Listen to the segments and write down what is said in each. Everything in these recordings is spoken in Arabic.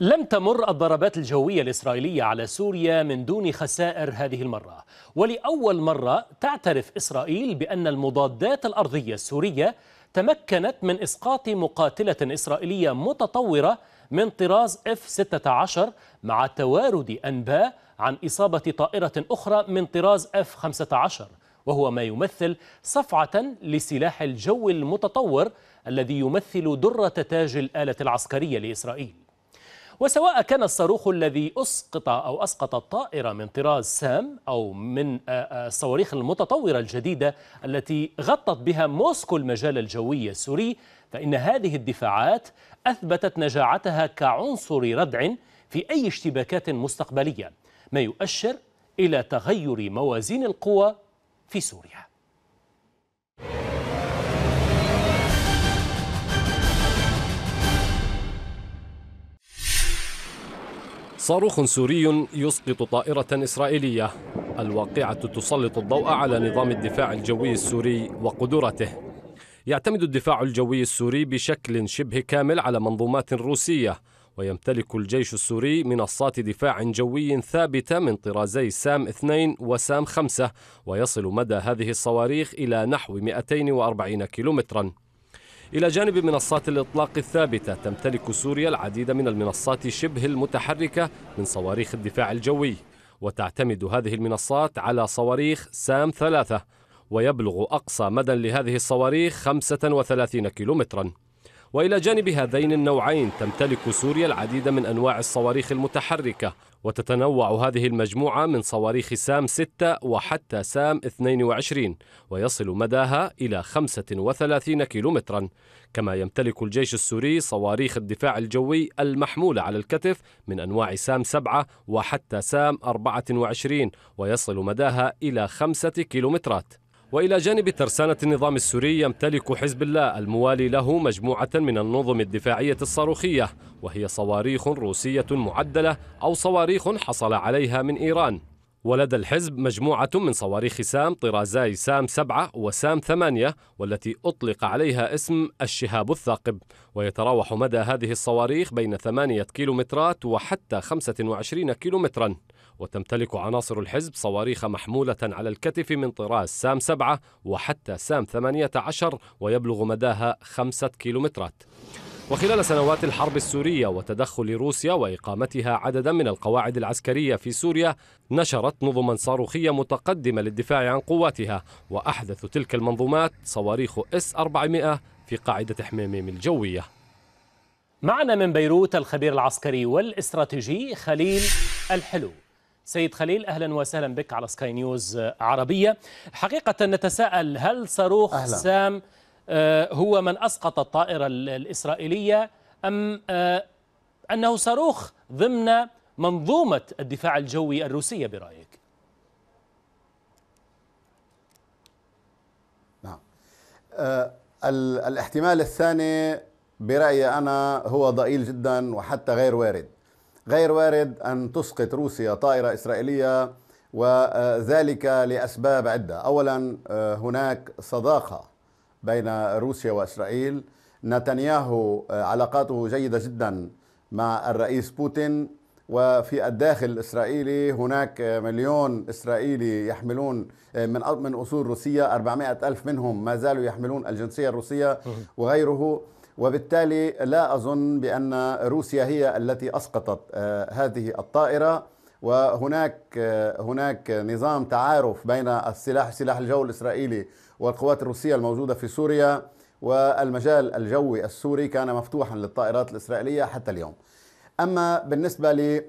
لم تمر الضربات الجوية الإسرائيلية على سوريا من دون خسائر هذه المرة ولأول مرة تعترف إسرائيل بأن المضادات الأرضية السورية تمكنت من إسقاط مقاتلة إسرائيلية متطورة من طراز F-16 مع توارد أنباء عن إصابة طائرة أخرى من طراز F-15 وهو ما يمثل صفعة لسلاح الجو المتطور الذي يمثل درة تاج الآلة العسكرية لإسرائيل وسواء كان الصاروخ الذي أسقط أو أسقط الطائرة من طراز سام أو من آه، آه، الصواريخ المتطورة الجديدة التي غطت بها موسكو المجال الجوي السوري فإن هذه الدفاعات أثبتت نجاعتها كعنصر ردع في أي اشتباكات مستقبلية ما يؤشر إلى تغير موازين القوى في سوريا صاروخ سوري يسقط طائرة إسرائيلية الواقعة تسلط الضوء على نظام الدفاع الجوي السوري وقدرته يعتمد الدفاع الجوي السوري بشكل شبه كامل على منظومات روسية ويمتلك الجيش السوري منصات دفاع جوي ثابتة من طرازي سام 2 وسام 5 ويصل مدى هذه الصواريخ إلى نحو 240 كيلومتراً إلى جانب منصات الإطلاق الثابتة تمتلك سوريا العديد من المنصات شبه المتحركة من صواريخ الدفاع الجوي وتعتمد هذه المنصات على صواريخ سام ثلاثة ويبلغ أقصى مدى لهذه الصواريخ 35 كيلومتراً والى جانب هذين النوعين تمتلك سوريا العديد من انواع الصواريخ المتحركه وتتنوع هذه المجموعه من صواريخ سام 6 وحتى سام 22 ويصل مداها الى 35 كيلومترا كما يمتلك الجيش السوري صواريخ الدفاع الجوي المحموله على الكتف من انواع سام 7 وحتى سام 24 ويصل مداها الى 5 كيلومترات والى جانب ترسانه النظام السوري يمتلك حزب الله الموالي له مجموعه من النظم الدفاعيه الصاروخيه وهي صواريخ روسيه معدله او صواريخ حصل عليها من ايران ولدى الحزب مجموعة من صواريخ سام طرازاي سام 7 وسام 8 والتي أطلق عليها اسم الشهاب الثاقب ويتراوح مدى هذه الصواريخ بين 8 كيلومترات وحتى 25 كيلومتراً وتمتلك عناصر الحزب صواريخ محمولة على الكتف من طراز سام 7 وحتى سام 18 ويبلغ مداها 5 كيلومترات وخلال سنوات الحرب السورية وتدخل روسيا وإقامتها عددا من القواعد العسكرية في سوريا نشرت نظما صاروخية متقدمة للدفاع عن قواتها وأحدث تلك المنظومات صواريخ اس 400 في قاعدة حميميم الجوية معنا من بيروت الخبير العسكري والاستراتيجي خليل الحلو سيد خليل اهلا وسهلا بك على سكاي نيوز عربيه حقيقه نتساءل هل صاروخ أهلا. سام آه، هو من اسقط الطائره الاسرائيليه ام آه، انه صاروخ ضمن منظومه الدفاع الجوي الروسيه برايك نعم أه الاحتمال الثاني برايي انا هو ضئيل جدا وحتى غير وارد غير وارد أن تسقط روسيا طائرة إسرائيلية وذلك لأسباب عدة أولا آه، هناك صداقة بين روسيا وإسرائيل نتنياهو آه، علاقاته جيدة جدا مع الرئيس بوتين وفي الداخل الإسرائيلي هناك آه، مليون إسرائيلي يحملون من من أصول روسية 400 ألف منهم ما زالوا يحملون الجنسية الروسية وغيره وبالتالي لا أظن بأن روسيا هي التي أسقطت آه، هذه الطائرة وهناك آه، هناك نظام تعارف بين السلاح سلاح الجو الإسرائيلي والقوات الروسية الموجودة في سوريا والمجال الجوي السوري كان مفتوحا للطائرات الإسرائيلية حتى اليوم أما بالنسبة ل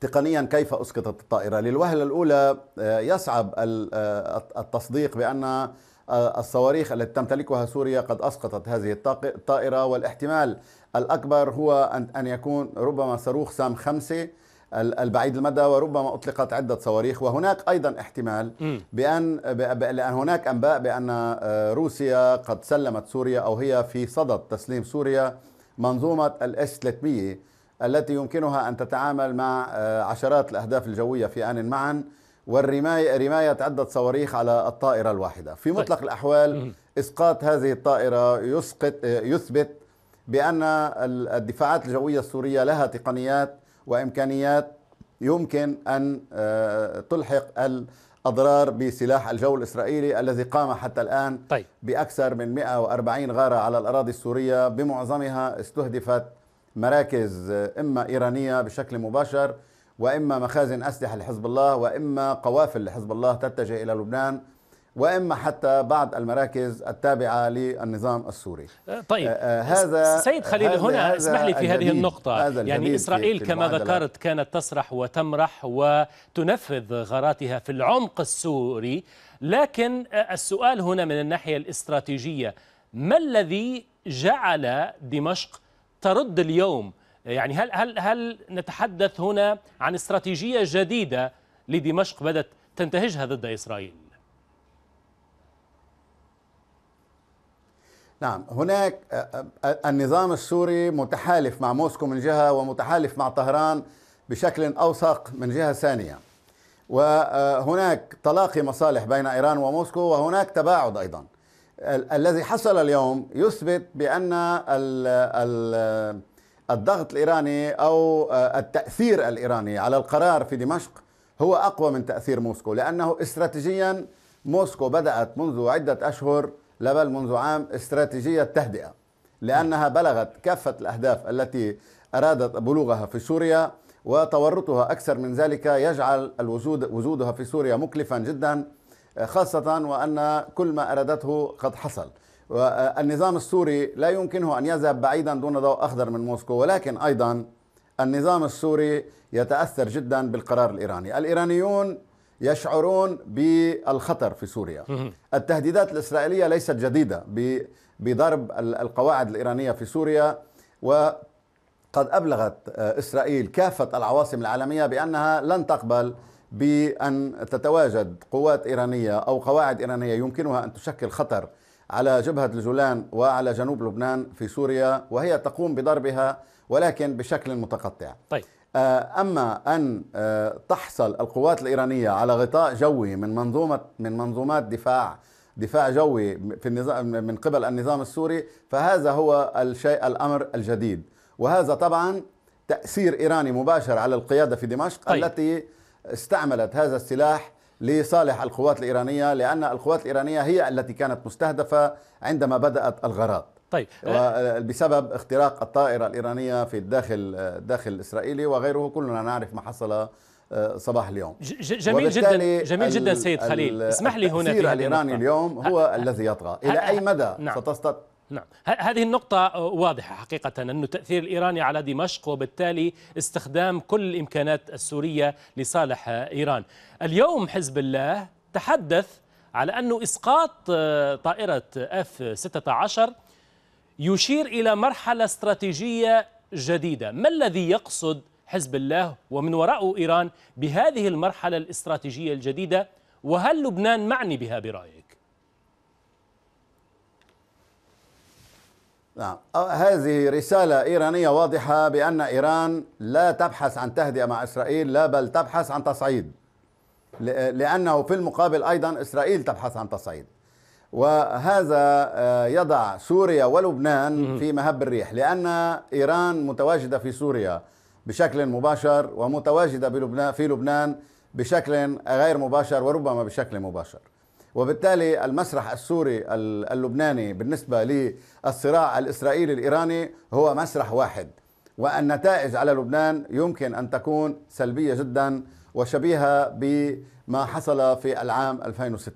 تقنيا كيف اسقطت الطائره للوهله الاولى آه، يصعب التصديق بان الصواريخ التي تمتلكها سوريا قد أسقطت هذه الطائرة والاحتمال الأكبر هو أن يكون ربما صاروخ سام خمسة البعيد المدى وربما اطلقت عده صواريخ وهناك ايضا احتمال بان لان هناك انباء بان آه، روسيا قد سلمت سوريا او هي في صدد تسليم سوريا منظومه الاس 300 التي يمكنها ان تتعامل مع آه، عشرات الاهداف الجويه في ان معا والرماية رماية عدة صواريخ على الطائرة الواحدة في طيب. مطلق الأحوال إسقاط هذه الطائرة يسقط يثبت بأن الدفاعات الجوية السورية لها تقنيات وإمكانيات يمكن أن آه، تلحق الأضرار بسلاح الجو الإسرائيلي الذي قام حتى الآن طيب. بأكثر من 140 غارة على الأراضي السورية بمعظمها استهدفت مراكز آه، إما إيرانية بشكل مباشر واما مخازن اسلحه لحزب الله واما قوافل لحزب الله تتجه الى لبنان واما حتى بعض المراكز التابعه للنظام السوري آه، طيب آه, آه، هذا سيد خليل هذا هنا اسمح لي في هذه النقطه يعني اسرائيل كما ذكرت كانت تسرح وتمرح وتنفذ غاراتها في العمق السوري لكن آه، السؤال هنا من الناحيه الاستراتيجيه ما الذي جعل دمشق ترد اليوم يعني هل هل هل نتحدث هنا عن استراتيجيه جديده لدمشق بدات تنتهجها ضد اسرائيل؟ نعم هناك آه، آه، آه، النظام السوري متحالف مع موسكو من جهه ومتحالف مع طهران بشكل اوثق من جهه ثانيه. وهناك تلاقي مصالح بين ايران وموسكو وهناك تباعد ايضا. الذي حصل اليوم يثبت بان ال ال الضغط الإيراني أو آه، التأثير الإيراني على القرار في دمشق هو أقوى من تأثير موسكو لأنه استراتيجيا موسكو بدأت منذ عدة أشهر بل منذ عام استراتيجية تهدئة لأنها بلغت كافة الأهداف التي أرادت بلوغها في سوريا وتورطها أكثر من ذلك يجعل الوجود وجودها في سوريا مكلفا جدا آه، خاصة وأن كل ما أرادته قد حصل والنظام السوري لا يمكنه أن يذهب بعيدا دون ضوء أخضر من موسكو ولكن أيضا النظام السوري يتأثر جدا بالقرار الإيراني الإيرانيون يشعرون بالخطر في سوريا التهديدات الإسرائيلية ليست جديدة بضرب القواعد الإيرانية في سوريا وقد أبلغت آه، إسرائيل كافة العواصم العالمية بأنها لن تقبل بأن تتواجد قوات إيرانية أو قواعد إيرانية يمكنها أن تشكل خطر على جبهة الجولان وعلى جنوب لبنان في سوريا وهي تقوم بضربها ولكن بشكل متقطع طيب. آه، أما أن آه، تحصل القوات الإيرانية على غطاء جوي من منظومة من منظومات دفاع دفاع جوي في النظام من قبل النظام السوري فهذا هو الشيء الأمر الجديد وهذا طبعا تأثير إيراني مباشر على القيادة في دمشق طيب. التي استعملت هذا السلاح لصالح القوات الإيرانية لأن القوات الإيرانية هي التي كانت مستهدفة عندما بدأت الغارات طيب آه، بسبب اختراق الطائرة الإيرانية في الداخل الداخل الإسرائيلي وغيره كلنا نعرف ما حصل آه، صباح اليوم جميل جدا جميل جدا سيد خليل اسمح لي هنا في الإيراني اليوم هو الذي يطغى إلى أي مدى نعم. ستستطيع نعم هذه النقطة واضحة حقيقة أن التأثير الإيراني على دمشق وبالتالي استخدام كل الإمكانات السورية لصالح إيران اليوم حزب الله تحدث على أن إسقاط آه، طائرة اف 16 يشير إلى مرحلة استراتيجية جديدة ما الذي يقصد حزب الله ومن وراءه إيران بهذه المرحلة الاستراتيجية الجديدة وهل لبنان معني بها برأيك؟ نعم هذه رسالة إيرانية واضحة بأن إيران لا تبحث عن تهدئة مع إسرائيل لا بل تبحث عن تصعيد لأنه في المقابل أيضا إسرائيل تبحث عن تصعيد وهذا آه، يضع سوريا ولبنان في مهب الريح لأن إيران متواجدة في سوريا بشكل مباشر ومتواجدة بلبنان في لبنان بشكل غير مباشر وربما بشكل مباشر وبالتالي المسرح السوري اللبناني بالنسبة للصراع الإسرائيلي الإيراني هو مسرح واحد والنتائج على لبنان يمكن أن تكون سلبية جدا وشبيهة بما حصل في العام 2006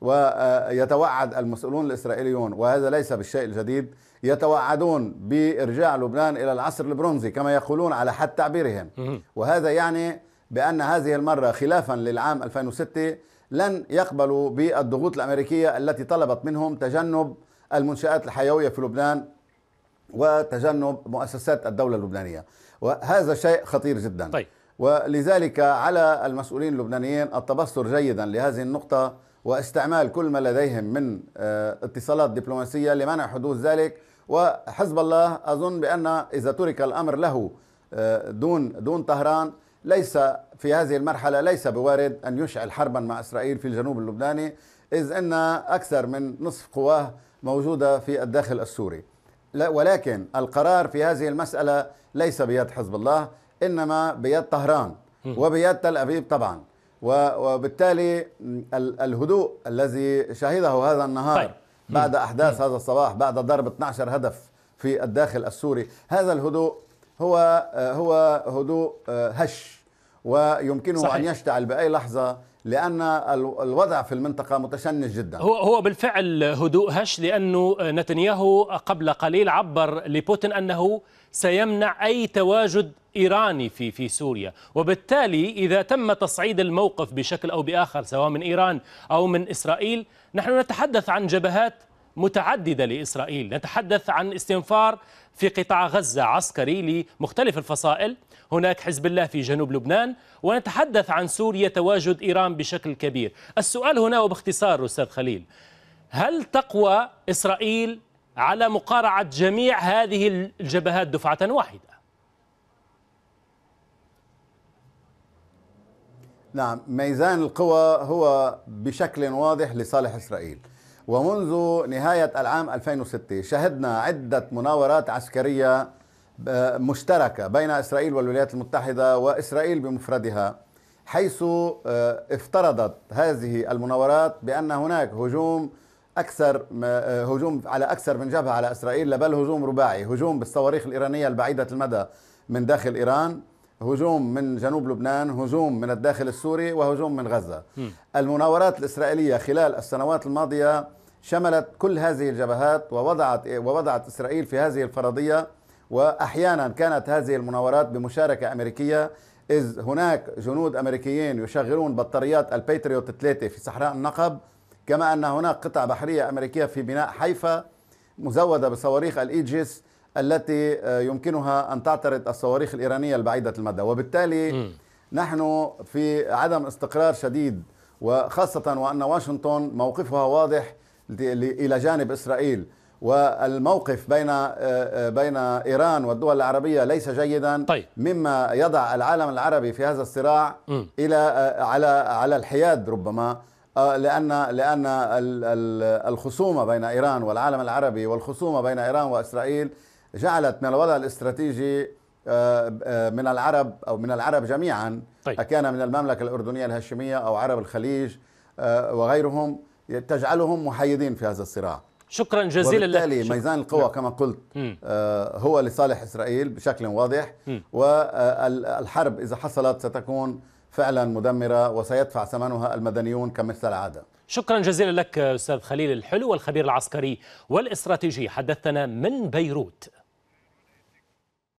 ويتوعد المسؤولون الإسرائيليون وهذا ليس بالشيء الجديد يتوعدون بإرجاع لبنان إلى العصر البرونزي كما يقولون على حد تعبيرهم وهذا يعني بأن هذه المرة خلافا للعام 2006 لن يقبلوا بالضغوط الأمريكية التي طلبت منهم تجنب المنشآت الحيوية في لبنان وتجنب مؤسسات الدولة اللبنانية وهذا شيء خطير جدا طيب. ولذلك على المسؤولين اللبنانيين التبصر جيدا لهذه النقطة واستعمال كل ما لديهم من آه، اتصالات دبلوماسية لمنع حدوث ذلك وحزب الله أظن بأن إذا ترك الأمر له آه، دون دون طهران ليس في هذه المرحلة ليس بوارد أن يشعل حربا مع إسرائيل في الجنوب اللبناني إذ أن أكثر من نصف قواه موجودة في الداخل السوري ولكن القرار في هذه المسألة ليس بيد حزب الله إنما بيد طهران وبيد تل أبيب طبعا وبالتالي الهدوء الذي شهده هذا النهار طيب. بعد أحداث هذا الصباح بعد ضرب 12 هدف في الداخل السوري هذا الهدوء هو هو هدوء آه، هش ويمكنه صحيح. ان يشتعل باي لحظه لان الوضع في المنطقه متشنج جدا هو هو بالفعل هدوء هش لانه نتنياهو قبل قليل عبر لبوتين انه سيمنع اي تواجد ايراني في في سوريا، وبالتالي اذا تم تصعيد الموقف بشكل او باخر سواء من ايران او من اسرائيل، نحن نتحدث عن جبهات متعددة لإسرائيل نتحدث عن استنفار في قطاع غزة عسكري لمختلف الفصائل هناك حزب الله في جنوب لبنان ونتحدث عن سوريا تواجد إيران بشكل كبير السؤال هنا وباختصار أستاذ خليل هل تقوى إسرائيل على مقارعة جميع هذه الجبهات دفعة واحدة نعم ميزان القوى هو بشكل واضح لصالح إسرائيل ومنذ نهاية العام 2006 شهدنا عدة مناورات عسكرية مشتركة بين إسرائيل والولايات المتحدة وإسرائيل بمفردها حيث آه، افترضت هذه المناورات بأن هناك هجوم أكثر آه، هجوم على أكثر من جبهة على إسرائيل بل هجوم رباعي هجوم بالصواريخ الإيرانية البعيدة المدى من داخل إيران هجوم من جنوب لبنان هجوم من الداخل السوري وهجوم من غزة م. المناورات الإسرائيلية خلال السنوات الماضية شملت كل هذه الجبهات ووضعت, ووضعت إسرائيل في هذه الفرضية وأحيانا كانت هذه المناورات بمشاركة أمريكية إذ هناك جنود أمريكيين يشغلون بطاريات البيتريوت 3 في صحراء النقب كما أن هناك قطع بحرية أمريكية في بناء حيفا مزودة بصواريخ الإيجيس التي آه، يمكنها أن تعترض الصواريخ الإيرانية البعيدة المدى وبالتالي م. نحن في عدم استقرار شديد وخاصة وأن واشنطن موقفها واضح إلى جانب إسرائيل والموقف بين آه، آه، بين ايران والدول العربيه ليس جيدا طيب. مما يضع العالم العربي في هذا الصراع م. الى على على الحياد ربما لان لان الخصومه بين ايران والعالم العربي والخصومه بين ايران واسرائيل جعلت من الوضع الاستراتيجي آه، آه، من العرب أو من العرب جميعا طيب. أكان من المملكة الأردنية الهاشمية أو عرب الخليج آه، وغيرهم تجعلهم محيدين في هذا الصراع شكرا جزيلا لك وبالتالي ميزان القوى نعم. كما قلت هو لصالح إسرائيل بشكل واضح والحرب إذا حصلت ستكون فعلا مدمرة وسيدفع ثمنها المدنيون كمثل العادة شكرا جزيلا لك أستاذ خليل الحلو والخبير العسكري والاستراتيجي حدثنا من بيروت